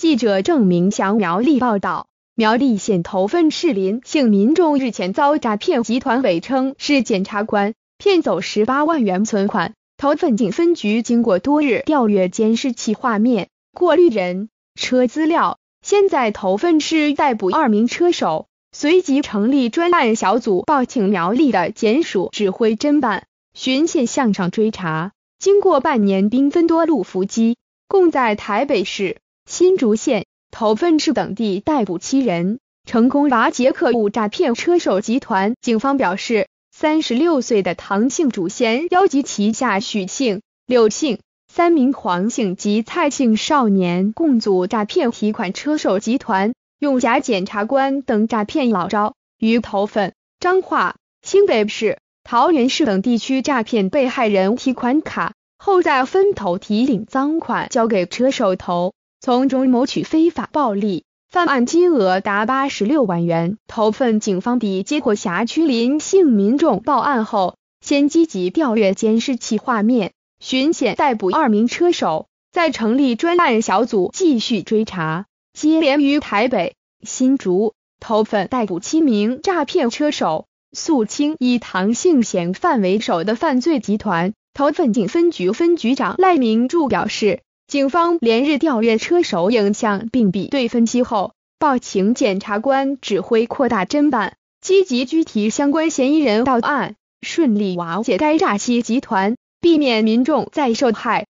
记者郑明祥、苗丽报道：苗栗县头份市林姓民众日前遭诈骗集团伪称是检察官，骗走十八万元存款。头份警分局经过多日调阅监视器画面、过滤人车资料，先在头份市逮捕二名车手，随即成立专案小组，报请苗栗的检署指挥侦办，循线向上追查。经过半年兵分多路伏击，共在台北市。新竹县头份市等地逮捕七人，成功拔解客户诈骗车手集团。警方表示，三十六岁的唐姓主嫌邀集旗下许姓、柳姓三名黄姓及蔡姓少年，共组诈骗提款车手集团，用假检察官等诈骗老招，于头份、彰化、新北市、桃园市等地区诈骗被害人提款卡，后再分头提领赃款交给车手头。从中谋取非法暴利，犯案金额达八十六万元。投份警方抵接获辖区林姓民众报案后，先积极调阅监视器画面，巡检逮捕二名车手，再成立专案小组继续追查，接连于台北、新竹投份逮捕七名诈骗车手，肃清以唐姓嫌犯为首的犯罪集团。投份警分局分局长赖明柱表示。警方连日调阅车手影像，并比对分析后，报请检察官指挥扩大侦办，积极拘提相关嫌疑人到案，顺利瓦解该诈欺集团，避免民众再受害。